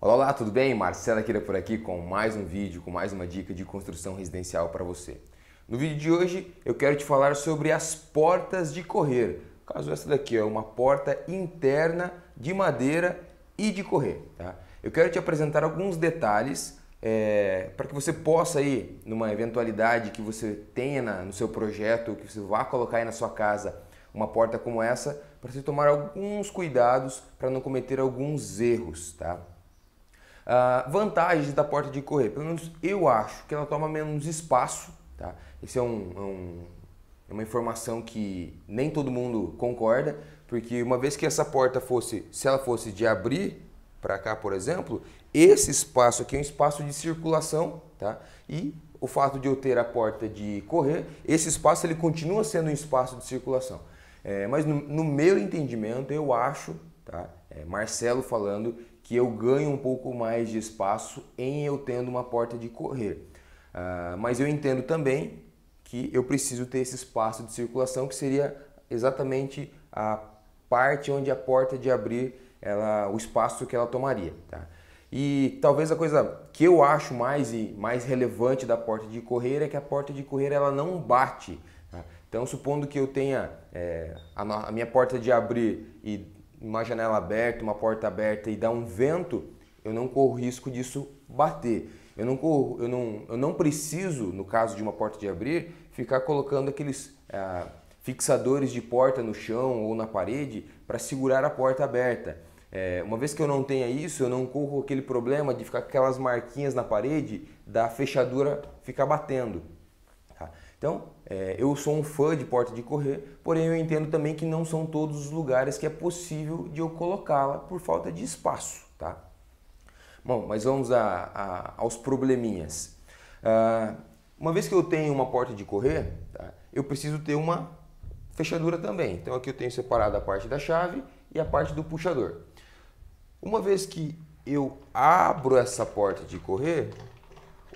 Olá, olá, tudo bem? Marcela Queira por aqui com mais um vídeo, com mais uma dica de construção residencial para você. No vídeo de hoje eu quero te falar sobre as portas de correr. No caso essa daqui é uma porta interna de madeira e de correr. Tá? Eu quero te apresentar alguns detalhes é, para que você possa aí, numa eventualidade que você tenha na, no seu projeto, que você vá colocar aí na sua casa uma porta como essa, para você tomar alguns cuidados para não cometer alguns erros, tá? Uh, vantagens da porta de correr, pelo menos eu acho que ela toma menos espaço, tá? Isso é um, é um, é uma informação que nem todo mundo concorda, porque uma vez que essa porta fosse, se ela fosse de abrir para cá, por exemplo, esse espaço aqui é um espaço de circulação, tá? E o fato de eu ter a porta de correr, esse espaço ele continua sendo um espaço de circulação. É, mas no, no meu entendimento, eu acho, tá? É, Marcelo falando que eu ganho um pouco mais de espaço em eu tendo uma porta de correr. Uh, mas eu entendo também que eu preciso ter esse espaço de circulação que seria exatamente a parte onde a porta de abrir ela, o espaço que ela tomaria. Tá? E talvez a coisa que eu acho mais e mais relevante da porta de correr é que a porta de correr ela não bate. Tá? Então, supondo que eu tenha é, a, a, minha porta de abrir e uma janela aberta, uma porta aberta e dá um vento, eu não corro risco disso bater. Eu não corro, eu não, eu não preciso, no caso de uma porta de abrir, ficar colocando aqueles ah, fixadores de porta no chão ou na parede para segurar a porta aberta. É, uma vez que eu não tenha isso, eu não corro aquele problema de ficar com aquelas marquinhas na parede da fechadura ficar batendo. Então, é, eu sou um fã de porta de correr, porém eu entendo também que não são todos os lugares que é possível de eu colocá-la por falta de espaço, tá? Bom, mas vamos a, a, aos probleminhas. Ah, uma vez que eu tenho uma porta de correr, tá? eu preciso ter uma fechadura também. Então aqui eu tenho separado a parte da chave e a parte do puxador. Uma vez que eu abro essa porta de correr,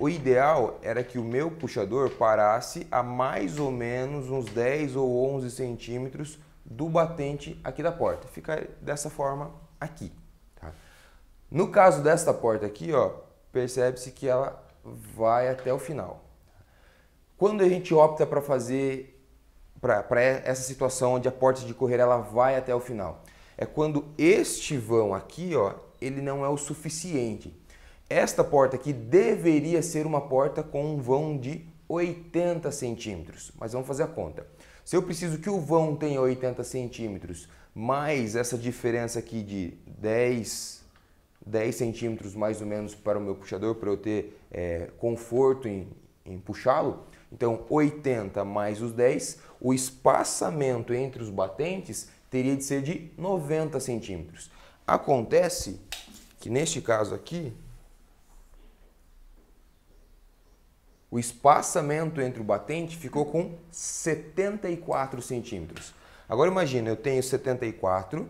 o ideal era que o meu puxador parasse a mais ou menos uns 10 ou 11 centímetros do batente aqui da porta. Fica dessa forma aqui. Tá? No caso desta porta aqui, ó, percebe-se que ela vai até o final. Quando a gente opta para fazer para essa situação onde a porta de correr ela vai até o final, é quando este vão aqui, ó, ele não é o suficiente. Esta porta aqui deveria ser uma porta com um vão de 80 centímetros, mas vamos fazer a conta. Se eu preciso que o vão tenha 80 centímetros, mais essa diferença aqui de 10, 10 centímetros mais ou menos para o meu puxador, para eu ter é, conforto em, em puxá-lo, então 80 mais os 10, o espaçamento entre os batentes teria de ser de 90 centímetros. Acontece que neste caso aqui, o espaçamento entre o batente ficou com 74 centímetros. Agora imagina, eu tenho 74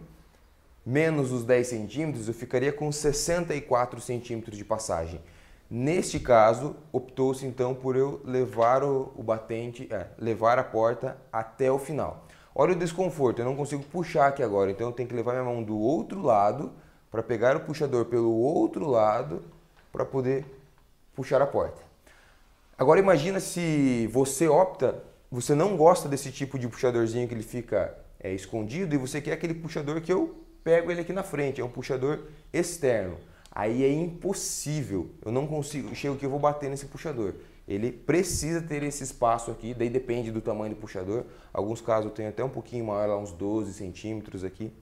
menos os 10 centímetros, eu ficaria com 64 centímetros de passagem. Neste caso, optou-se então por eu levar o, o batente, é, levar a porta até o final. Olha o desconforto, eu não consigo puxar aqui agora, então eu tenho que levar minha mão do outro lado para pegar o puxador pelo outro lado para poder puxar a porta. Agora imagina se você opta, você não gosta desse tipo de puxadorzinho que ele fica é, escondido e você quer aquele puxador que eu pego ele aqui na frente, é um puxador externo. Aí é impossível, eu não consigo, chego que eu vou bater nesse puxador. Ele precisa ter esse espaço aqui, daí depende do tamanho do puxador. Alguns casos eu tenho até um pouquinho maior, lá uns 12 centímetros aqui,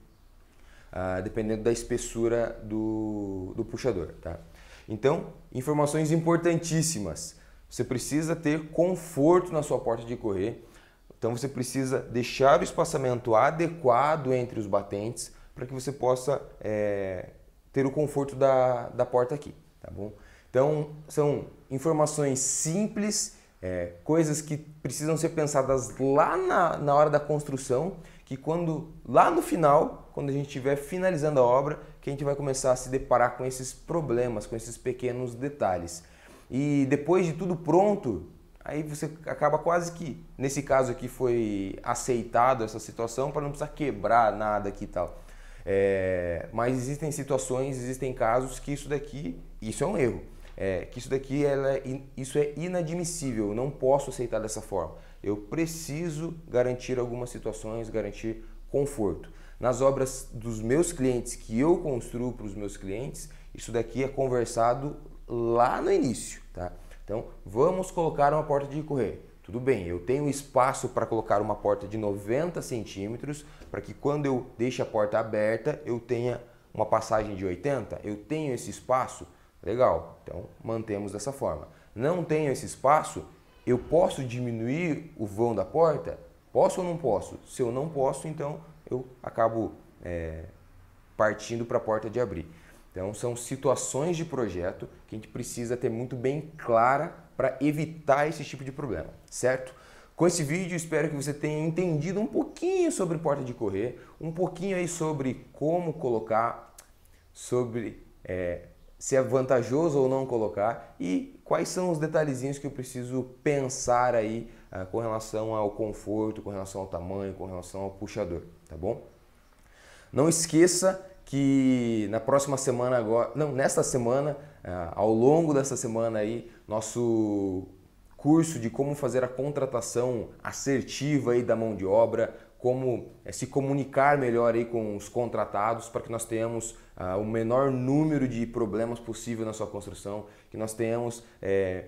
ah, dependendo da espessura do, do puxador. Tá? Então, informações importantíssimas. Você precisa ter conforto na sua porta de correr. Então você precisa deixar o espaçamento adequado entre os batentes para que você possa é, ter o conforto da, da porta aqui, tá bom? Então são informações simples, é, coisas que precisam ser pensadas lá na, na hora da construção, que quando lá no final, quando a gente estiver finalizando a obra, que a gente vai começar a se deparar com esses problemas, com esses pequenos detalhes. E depois de tudo pronto, aí você acaba quase que, nesse caso aqui foi aceitado essa situação para não precisar quebrar nada aqui e tal. É, mas existem situações, existem casos que isso daqui, isso é um erro, é, que isso daqui ela, é isso é inadmissível, não posso aceitar dessa forma. Eu preciso garantir algumas situações, garantir conforto. Nas obras dos meus clientes que eu construo para os meus clientes, isso daqui é conversado lá no início, tá? Então, vamos colocar uma porta de correr. Tudo bem, eu tenho espaço para colocar uma porta de 90 centímetros para que quando eu deixe a porta aberta eu tenha uma passagem de 80. Eu tenho esse espaço? Legal, então mantemos dessa forma. Não tenho esse espaço? Eu posso diminuir o vão da porta? Posso ou não posso? Se eu não posso, então eu acabo é, partindo para a porta de abrir. Então, são situações de projeto que a gente precisa ter muito bem clara para evitar esse tipo de problema, certo? Com esse vídeo, espero que você tenha entendido um pouquinho sobre porta de correr, um pouquinho aí sobre como colocar, sobre é, se é vantajoso ou não colocar e quais são os detalhezinhos que eu preciso pensar aí ah, com relação ao conforto, com relação ao tamanho, com relação ao puxador, tá bom? Não esqueça que na próxima semana agora, não, nesta semana, é, ao longo dessa semana aí, nosso curso de como fazer a contratação assertiva aí da mão de obra, como é, se comunicar melhor aí com os contratados para que nós tenhamos ah, o menor número de problemas possível na sua construção, que nós tenhamos é,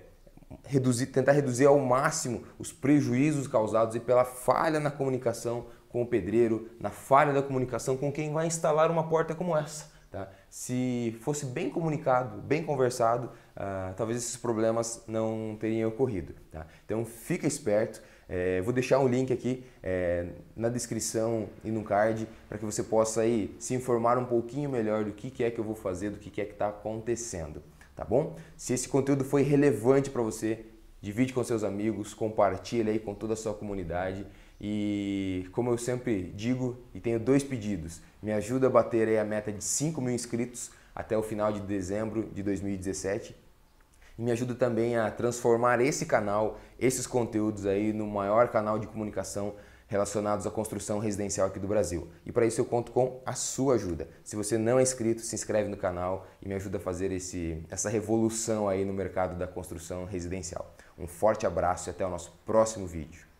reduzir, tentar reduzir ao máximo os prejuízos causados e pela falha na comunicação com o pedreiro, na falha da comunicação com quem vai instalar uma porta como essa. Tá? Se fosse bem comunicado, bem conversado, ah, talvez esses problemas não teriam ocorrido. Tá? Então fica esperto. É, vou deixar um link aqui é, na descrição e no card para que você possa aí se informar um pouquinho melhor do que, que é que eu vou fazer, do que, que é que está acontecendo, tá bom? Se esse conteúdo foi relevante para você, divide com seus amigos, compartilhe aí com toda a sua comunidade e como eu sempre digo, e tenho dois pedidos, me ajuda a bater a meta de 5 mil inscritos até o final de dezembro de 2017. E me ajuda também a transformar esse canal, esses conteúdos aí, no maior canal de comunicação relacionados à construção residencial aqui do Brasil. E para isso eu conto com a sua ajuda. Se você não é inscrito, se inscreve no canal e me ajuda a fazer esse, essa revolução aí no mercado da construção residencial. Um forte abraço e até o nosso próximo vídeo.